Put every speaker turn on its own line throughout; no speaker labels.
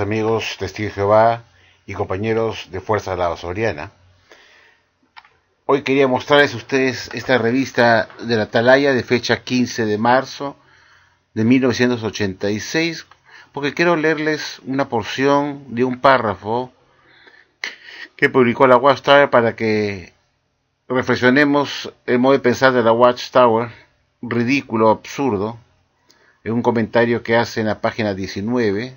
amigos Testigos de Jehová y compañeros de Fuerza La Soriana. Hoy quería mostrarles a ustedes esta revista de la talaya de fecha 15 de marzo de 1986, porque quiero leerles una porción de un párrafo que publicó la Watchtower para que reflexionemos el modo de pensar de la Watchtower, ridículo, absurdo, en un comentario que hace en la página 19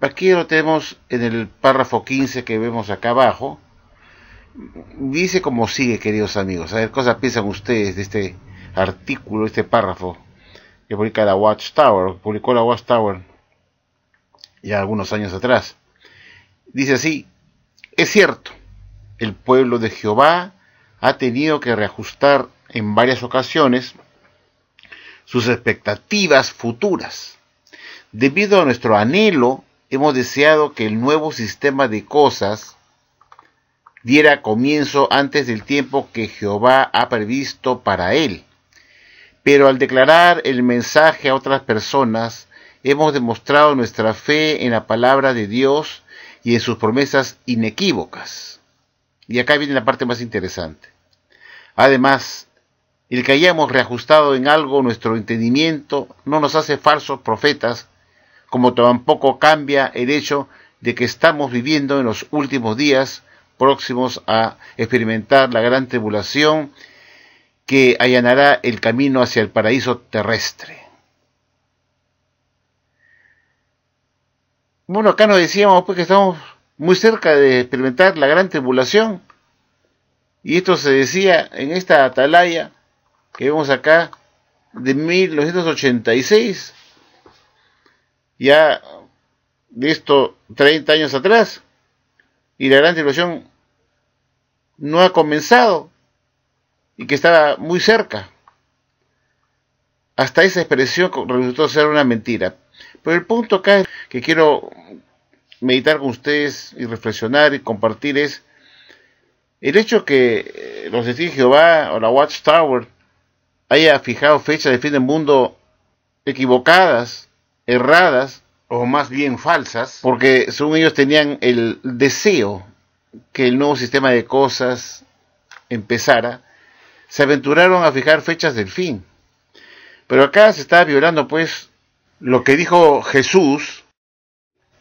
Aquí lo tenemos en el párrafo 15 que vemos acá abajo. Dice como sigue, queridos amigos. A ver, ¿cosas piensan ustedes de este artículo, este párrafo que publica la Watchtower, publicó la Watchtower ya algunos años atrás? Dice así, es cierto, el pueblo de Jehová ha tenido que reajustar en varias ocasiones sus expectativas futuras Debido a nuestro anhelo, hemos deseado que el nuevo sistema de cosas diera comienzo antes del tiempo que Jehová ha previsto para él. Pero al declarar el mensaje a otras personas, hemos demostrado nuestra fe en la palabra de Dios y en sus promesas inequívocas. Y acá viene la parte más interesante. Además, el que hayamos reajustado en algo nuestro entendimiento no nos hace falsos profetas como tampoco cambia el hecho de que estamos viviendo en los últimos días próximos a experimentar la gran tribulación que allanará el camino hacia el paraíso terrestre. Bueno, acá nos decíamos pues que estamos muy cerca de experimentar la gran tribulación. Y esto se decía en esta atalaya que vemos acá de 1986 ya visto 30 años atrás y la gran tribulación no ha comenzado y que estaba muy cerca. Hasta esa expresión resultó ser una mentira. Pero el punto acá que quiero meditar con ustedes y reflexionar y compartir es el hecho que eh, los testigos de Jehová o la Watchtower haya fijado fechas de fin del mundo equivocadas erradas o más bien falsas, porque según ellos tenían el deseo que el nuevo sistema de cosas empezara, se aventuraron a fijar fechas del fin. Pero acá se está violando pues lo que dijo Jesús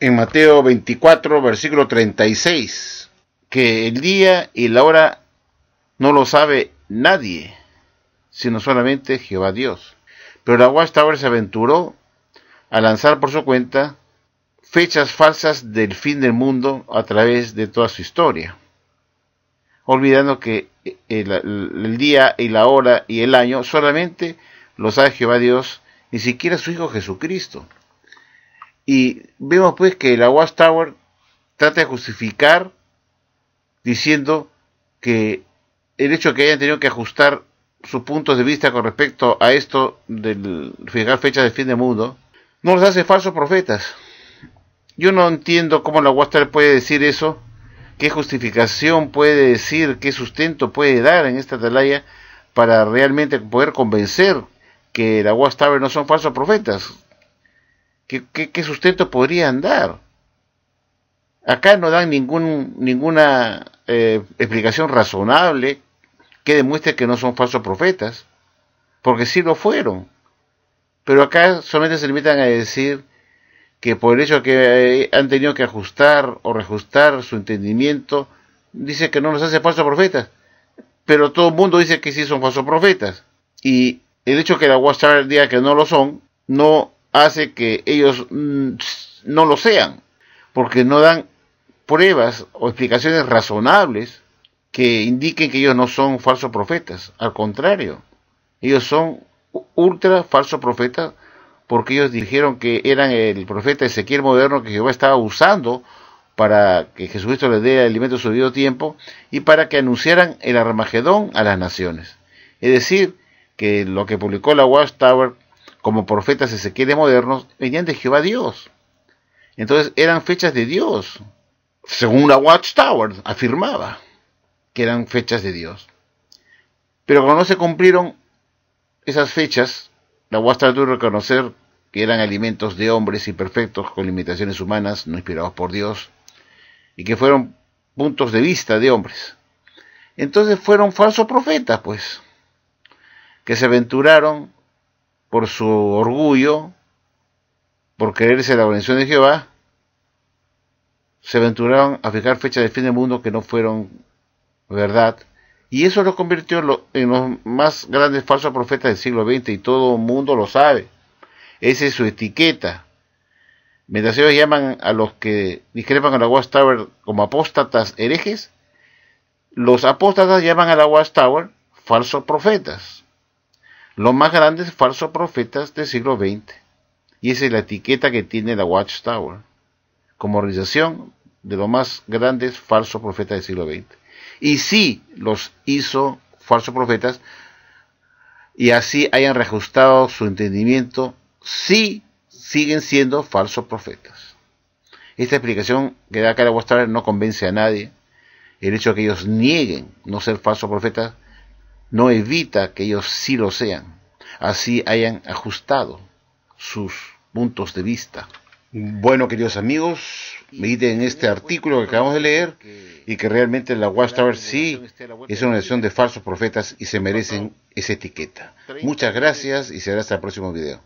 en Mateo 24, versículo 36, que el día y la hora no lo sabe nadie, sino solamente Jehová Dios. Pero la Watchtower se aventuró a lanzar por su cuenta fechas falsas del fin del mundo a través de toda su historia, olvidando que eh, el, día y la hora y el año solamente lo sabe Jehová Dios, ni siquiera su Hijo Jesucristo. Y vemos pues que la Watchtower trata de justificar diciendo que el hecho de que hayan tenido que ajustar sus puntos de vista con respecto a esto del fijar fechas del fin del mundo no los hace falsos profetas. Yo no entiendo cómo la Western puede decir eso, qué justificación puede decir, qué sustento puede dar en esta atalaya para realmente poder convencer que la Western no son falsos profetas. ¿Qué, qué, sustento podrían dar? Acá no dan ningún, ninguna eh, explicación razonable que demuestre que no son falsos profetas, porque sí lo fueron. Pero acá solamente se limitan a decir que por el hecho que eh, han tenido que ajustar o reajustar su entendimiento, dice que no nos hace falsos profetas. Pero todo el mundo dice que sí son falsos profetas. Y el hecho que la Watchtower diga que no lo son, no hace que ellos mm, no lo sean. Porque no dan pruebas o explicaciones razonables que indiquen que ellos no son falsos profetas. Al contrario, ellos son ultra falso profeta, porque ellos dijeron que eran el profeta Ezequiel moderno que Jehová estaba usando para que Jesucristo les dé alimento a su debido tiempo y para que anunciaran el Armagedón a las naciones. Es decir, que lo que publicó la Watchtower como profetas Ezequiel modernos venían de Jehová Dios. Entonces eran fechas de Dios, según la Watchtower afirmaba que eran fechas de Dios. Pero cuando no se cumplieron, esas fechas, la UAS tuvo reconocer que eran alimentos de hombres imperfectos con limitaciones humanas, no inspirados por Dios, y que fueron puntos de vista de hombres. Entonces fueron falsos profetas, pues, que se aventuraron por su orgullo, por creerse la bendición de Jehová, se aventuraron a fijar fechas de fin del mundo que no fueron verdad y eso lo convirtió en, los más grandes falsos profetas del siglo XX y todo el mundo lo sabe. Esa es su etiqueta. Mientras llaman a los que discrepan a la Watchtower como apóstatas herejes, los apóstatas llaman a la Watchtower falsos profetas. Los más grandes falsos profetas del siglo XX. Y esa es la etiqueta que tiene la Watchtower como organización de los más grandes falsos profetas del siglo XX y sí los hizo falsos profetas, y así hayan reajustado su entendimiento, sí siguen siendo falsos profetas. Esta explicación que da cara a no convence a nadie. El hecho de que ellos nieguen no ser falsos profetas no evita que ellos sí lo sean, así hayan ajustado sus puntos de vista. Bueno, queridos amigos, miren este artículo que acabamos de leer y que realmente la Watchtower sí es una nación de falsos profetas y se merecen esa etiqueta. Muchas gracias y será hasta el próximo video.